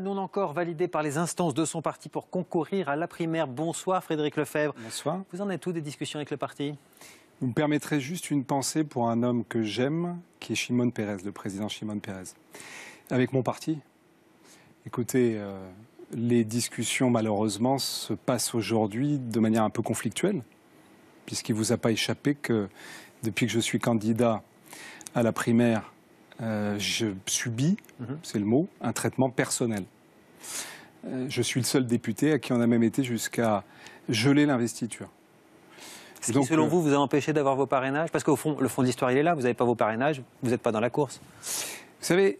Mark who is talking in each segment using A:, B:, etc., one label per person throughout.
A: non encore validé par les instances de son parti pour concourir à la primaire. Bonsoir Frédéric Lefebvre. Bonsoir. Vous en êtes où des discussions avec le parti
B: Vous me permettrez juste une pensée pour un homme que j'aime, qui est Shimon Pérez, le président Shimon Pérez. Avec mon parti, écoutez, euh, les discussions malheureusement se passent aujourd'hui de manière un peu conflictuelle, puisqu'il ne vous a pas échappé que depuis que je suis candidat à la primaire euh, je subis, mhm. c'est le mot, un traitement personnel. Euh, je suis le seul député à qui on a même été jusqu'à geler l'investiture. selon euh, vous,
A: vous avez empêché d'avoir vos parrainages Parce qu'au fond, le fond d'histoire il est là. Vous n'avez pas vos parrainages,
B: vous n'êtes pas dans la course. Vous savez,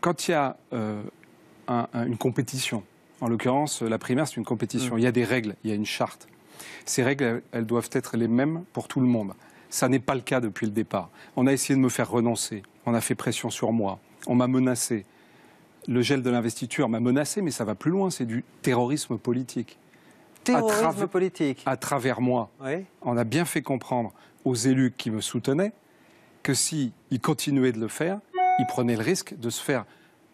B: quand il y a une compétition, en l'occurrence, la primaire, c'est une compétition. Mm. Il y a des règles, il y a une charte. Ces règles, elles doivent être les mêmes pour tout le monde. Ça n'est pas le cas depuis le départ. On a essayé de me faire renoncer. On a fait pression sur moi. On m'a menacé. Le gel de l'investiture m'a menacé, mais ça va plus loin. C'est du terrorisme politique. Terrorisme politique. À travers moi, on a bien fait comprendre aux élus qui me soutenaient que s'ils continuaient de le faire, ils prenaient le risque de se faire,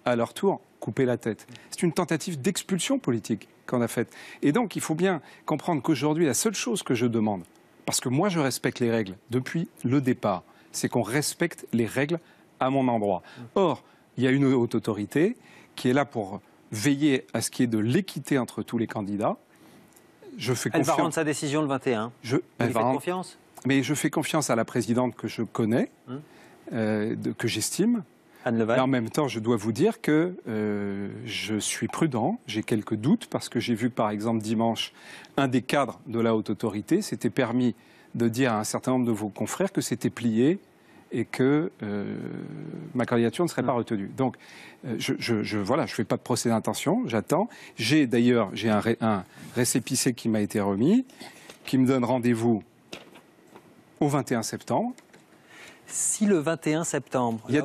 B: à leur tour, couper la tête. C'est une tentative d'expulsion politique qu'on a faite. Et donc, il faut bien comprendre qu'aujourd'hui, la seule chose que je demande, parce que moi, je respecte les règles depuis le départ. C'est qu'on respecte les règles à mon endroit. Or, il y a une haute autorité qui est là pour veiller à ce qui est de l'équité entre tous les candidats. Je fais elle va rendre
A: sa décision le 21.
B: Vous va confiance Mais je fais confiance à la présidente que je connais, hum. euh, que j'estime, en même temps, je dois vous dire que euh, je suis prudent, j'ai quelques doutes, parce que j'ai vu par exemple dimanche un des cadres de la haute autorité C'était permis de dire à un certain nombre de vos confrères que c'était plié et que euh, ma candidature ne serait pas hmm. retenue. Donc, euh, je, ne voilà, fais pas de procès d'intention, j'attends. J'ai d'ailleurs, j'ai un, un récépissé qui m'a été remis, qui me donne rendez-vous au 21 septembre
A: si le 21 septembre, il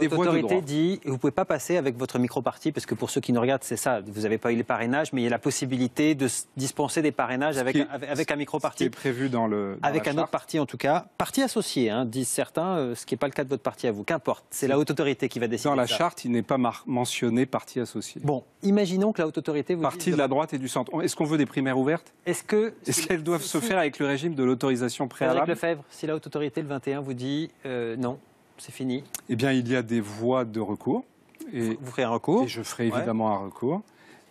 A: dit vous pouvez pas passer avec votre micro-parti, parce que pour ceux qui nous regardent, c'est ça, vous n'avez pas eu les parrainages, mais il y a la possibilité de dispenser des parrainages avec, avec, un
B: micro-parti. C'est prévu dans le. avec un autre
A: parti en tout cas. Parti associé, hein, disent certains, euh,
B: ce qui n'est pas le cas de votre parti à vous. Qu'importe, c'est la haute autorité qui va décider. Dans la charte, il n'est pas mentionné parti associé. Bon, imaginons que la haute autorité vous. Parti de la droite et du centre. Est-ce qu'on veut des primaires ouvertes Est-ce que. Est-ce qu'elles doivent se faire avec le régime de l'autorisation préalable Avec Lefebvre, si la le
A: 21 vous dit euh, non c'est fini
B: Eh bien, il y a des voies de recours. Et, vous ferez un recours Et je ferai évidemment
A: un recours.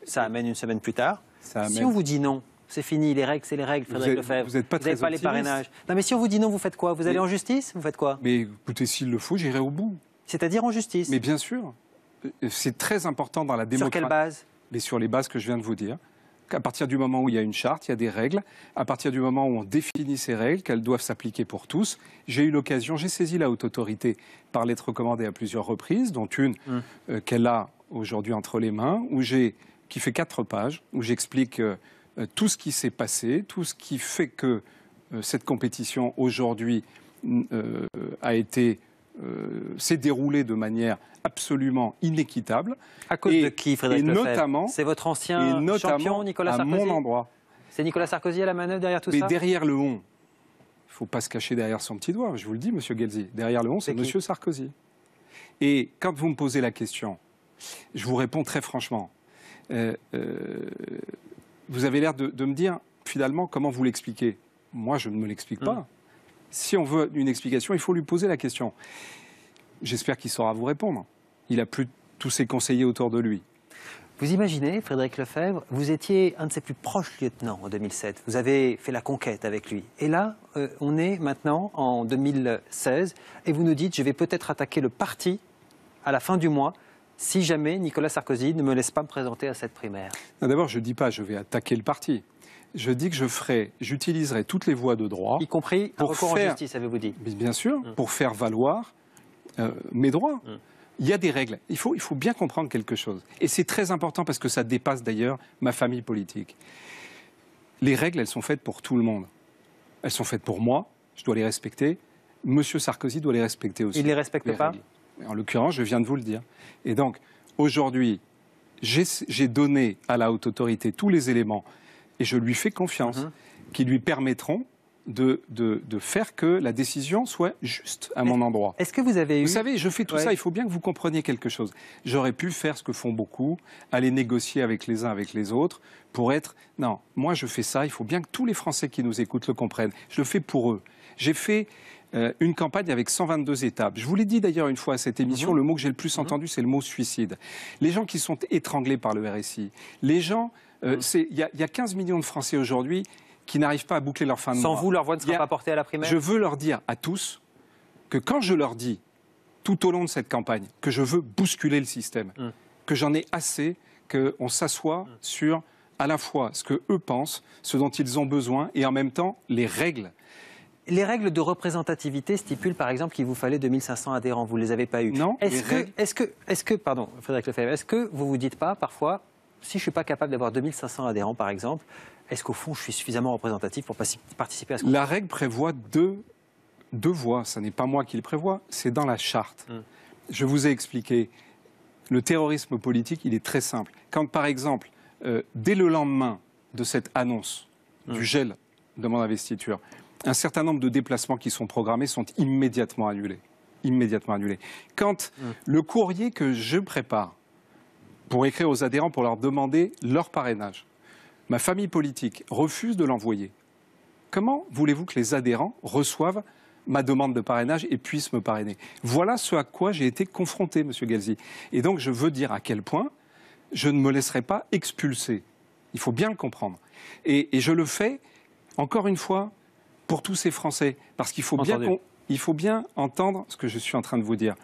A: Ça amène une semaine plus tard. Si on vous dit non, c'est fini, les règles, c'est les
B: règles, Frédéric Lefebvre. Vous n'êtes pas, vous pas les parrainages.
A: Non, mais si on vous dit non, vous faites quoi Vous allez en
B: justice Vous faites quoi Mais écoutez, s'il le faut, j'irai au bout. C'est-à-dire en justice Mais bien sûr. Euh, c'est très important dans la démocratie. Sur quelle base mais Sur les bases que je viens de vous dire à partir du moment où il y a une charte, il y a des règles. À partir du moment où on définit ces règles, qu'elles doivent s'appliquer pour tous, j'ai eu l'occasion, j'ai saisi la haute autorité par lettre recommandée à plusieurs reprises, dont une hum. euh, qu'elle a aujourd'hui entre les mains, où qui fait quatre pages, où j'explique euh, euh, tout ce qui s'est passé, tout ce qui fait que cette compétition aujourd'hui a été euh, s'est déroulé de manière absolument inéquitable. À cause de qui, Frédéric notamment,
A: C'est votre ancien champion, Nicolas Sarkozy À mon endroit. C'est Nicolas Sarkozy à la manœuvre
B: derrière tout ça Mais derrière le on, il ne faut pas se cacher derrière son petit doigt, je vous le dis, Monsieur Gelzi. Derrière le on, c'est Monsieur Sarkozy. Et quand vous me posez la question, je vous réponds très franchement. Euh, euh, vous avez l'air de, me dire, finalement, comment vous l'expliquez Moi, je ne me l'explique hmm. pas si on veut une explication, il faut lui poser la question. J'espère qu'il saura vous répondre. Il a plus tous ses conseillers autour de lui.
A: Vous imaginez, Frédéric Lefebvre, vous étiez un de ses plus proches lieutenants en 2007. Vous avez fait la conquête avec lui. Et là, euh, on est maintenant en 2016 et vous nous dites je vais peut-être attaquer le parti à la fin du mois si jamais Nicolas Sarkozy ne me laisse pas me présenter à cette primaire.
B: Ah, d'abord, je ne dis pas je vais attaquer le parti je dis que je ferai, j'utiliserai toutes les voies de droit. Y compris pour recours faire, en justice, avez-vous dit Bien sûr, mm. pour faire valoir euh, mes droits. Mm. Il y a des règles. Il faut, il faut bien comprendre quelque chose. Et c'est très important parce que ça dépasse d'ailleurs ma famille politique. Les règles, elles sont faites pour tout le monde. Elles sont faites pour moi, je dois les respecter. Monsieur Sarkozy doit les respecter aussi. Il ne les respecte pas En l'occurrence, je viens de vous le dire. Et donc, aujourd'hui, j'ai donné à la haute autorité tous les éléments et je lui fais confiance, mhm. qui lui permettront de, faire que la décision soit juste à mon endroit. Est-ce que vous avez eu... Vous savez, je fais tout ça, il faut bien que vous compreniez quelque chose. J'aurais pu faire ce que font beaucoup, aller négocier avec les uns, avec les autres, pour être... Non, moi je fais ça, il faut bien que tous les Français qui nous écoutent le comprennent. Je le fais pour eux. J'ai fait... Euh, une campagne avec 122 étapes. Je vous l'ai dit d'ailleurs une fois à cette émission, mhm. le mot que j'ai le plus mhm. entendu, c'est le mot suicide. Les gens qui sont étranglés par le RSI, les gens, euh, mhm. il y, a 15 millions de Français aujourd'hui qui n'arrivent pas à boucler leur fin de mois. Sans vous, leur voix ne sera pas portée à la primaire Je veux leur dire à tous que quand je leur dis, tout au long de cette campagne, que je veux bousculer le système, que j'en ai assez, qu'on s'assoit sur à la fois ce qu'eux pensent, ce dont ils ont besoin, et en même temps les règles les règles de représentativité stipulent par exemple qu'il vous fallait
A: 2500 adhérents. Vous ne les avez pas eu. Non. Est-ce que, pardon, Frédéric Lefebvre, est-ce que vous vous dites pas parfois, si je ne suis pas capable d'avoir 2500 adhérents par exemple, est-ce qu'au fond je suis suffisamment représentatif
B: pour participer à ce La règle prévoit deux, deux voies. Ce n'est pas moi qui le prévois, c'est dans la charte. Hmm. Je vous ai expliqué. Le terrorisme politique, il est très simple. Quand par exemple, euh, dès le lendemain de cette annonce hmm. du gel de mon investiture, un certain nombre de déplacements qui sont programmés sont immédiatement annulés. Immédiatement annulés. Quand mmh. le courrier que je prépare pour écrire aux adhérents pour leur demander leur parrainage, ma famille politique refuse de l'envoyer, comment voulez-vous que les adhérents reçoivent ma demande de parrainage et puissent me parrainer Voilà ce à quoi j'ai été confronté, M. Galzi. Et donc je veux dire à quel point je ne me laisserai pas expulser. Il faut bien le comprendre. et je le fais, encore une fois, pour tous ces Français. Parce qu'il faut bien, il faut bien entendre ce que je suis en train de vous dire.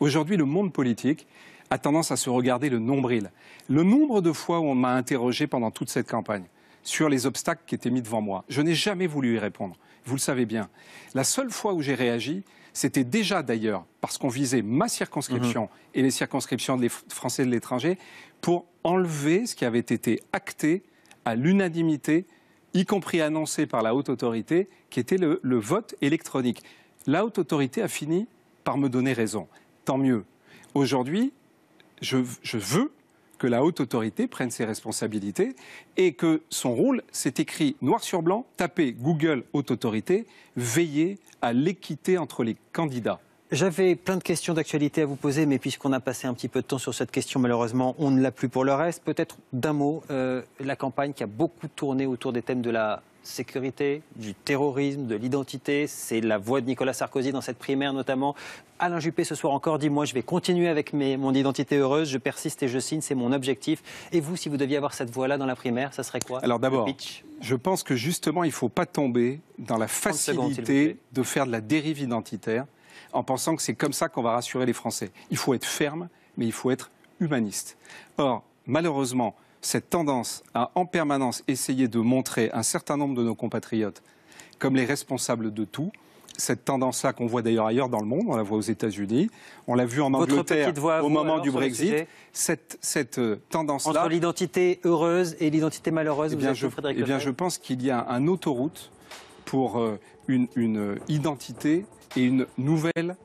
B: Aujourd'hui, le monde politique a tendance à se regarder le nombril. Le nombre de fois où on m'a interrogé pendant toute cette campagne sur les obstacles qui étaient mis devant moi, je n'ai jamais voulu y répondre. Vous le savez bien. La seule fois où j'ai réagi, c'était déjà d'ailleurs parce qu'on visait ma circonscription mhm. et les circonscriptions des Français de l'étranger pour enlever ce qui avait été acté à l'unanimité y compris annoncé par la haute autorité, qui était le, vote électronique. La haute autorité a fini par me donner raison. Tant mieux. Aujourd'hui, je, veux que la haute autorité prenne ses responsabilités et que son rôle, s'est écrit noir sur blanc, tapez Google haute autorité, veiller à l'équité entre les candidats.
A: J'avais plein de questions d'actualité à vous poser, mais puisqu'on a passé un petit peu de temps sur cette question, malheureusement, on ne l'a plus pour le reste. Peut-être d'un mot, euh, la campagne qui a beaucoup tourné autour des thèmes de la sécurité, du terrorisme, de l'identité. C'est la voix de Nicolas Sarkozy dans cette primaire notamment. Alain Juppé ce soir encore dit, moi je vais continuer avec mon identité heureuse, je persiste et je signe, c'est mon objectif. Et vous, si vous deviez avoir cette voix-là dans la primaire, ça serait quoi Alors d'abord,
B: je pense que justement, il ne faut pas tomber dans la facilité de faire de la dérive identitaire en pensant que c'est comme ça qu'on va rassurer les Français. Il faut être ferme, mais il faut être humaniste. Or, malheureusement, cette tendance à en permanence essayer de montrer un certain nombre de nos compatriotes comme les responsables de tout, cette tendance-là qu'on voit d'ailleurs ailleurs dans le monde, on la voit aux États-Unis, on l'a vu en Angleterre au moment du Brexit, cette, euh, tendance-là... Entre
A: l'identité heureuse et
B: l'identité malheureuse, eh bien, vous je, eh bien je pense qu'il y a un autoroute pour euh, une, identité et une nouvelle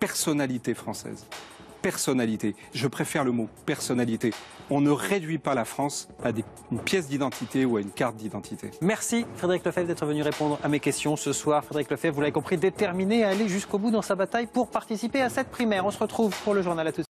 B: personnalité française personnalité. Je préfère le mot personnalité. On ne réduit pas la France à des, une pièce d'identité ou à une carte d'identité. Merci Frédéric
A: Lefebvre d'être venu répondre à mes questions ce soir. Frédéric Lefebvre, vous l'avez compris, déterminé à aller jusqu'au bout dans sa bataille pour participer à cette primaire. On se retrouve pour le journal à tous.